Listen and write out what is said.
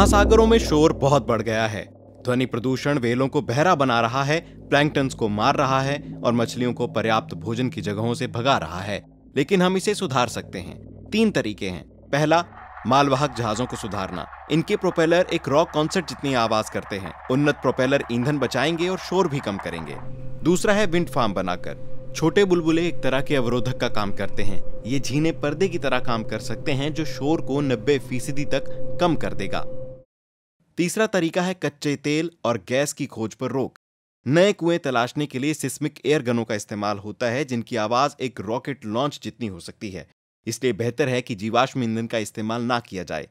महासागरों में शोर बहुत बढ़ गया है ध्वनि प्रदूषण वेलों को बहरा बना रहा है प्लैंकटन्स को मार रहा है और मछलियों को पर्याप्त भोजन की जगहों से भगा रहा है लेकिन हम इसे सुधार सकते हैं तीन तरीके हैं पहला मालवाहक जहाजों को सुधारना इनके प्रोपेलर एक रॉक कॉन्सर्ट जितनी आवाज करते हैं उन्नत प्रोपेलर ईंधन बचाएंगे और शोर भी कम करेंगे दूसरा है विंड फार्म बनाकर छोटे बुलबुले एक तरह के अवरोधक का काम करते हैं ये झीने पर्दे की तरह काम कर सकते हैं जो शोर को नब्बे फीसदी तक कम कर देगा तीसरा तरीका है कच्चे तेल और गैस की खोज पर रोक नए कुएं तलाशने के लिए सिस्मिक एयर गनों का इस्तेमाल होता है जिनकी आवाज एक रॉकेट लॉन्च जितनी हो सकती है इसलिए बेहतर है कि जीवाश्म ईंधन का इस्तेमाल ना किया जाए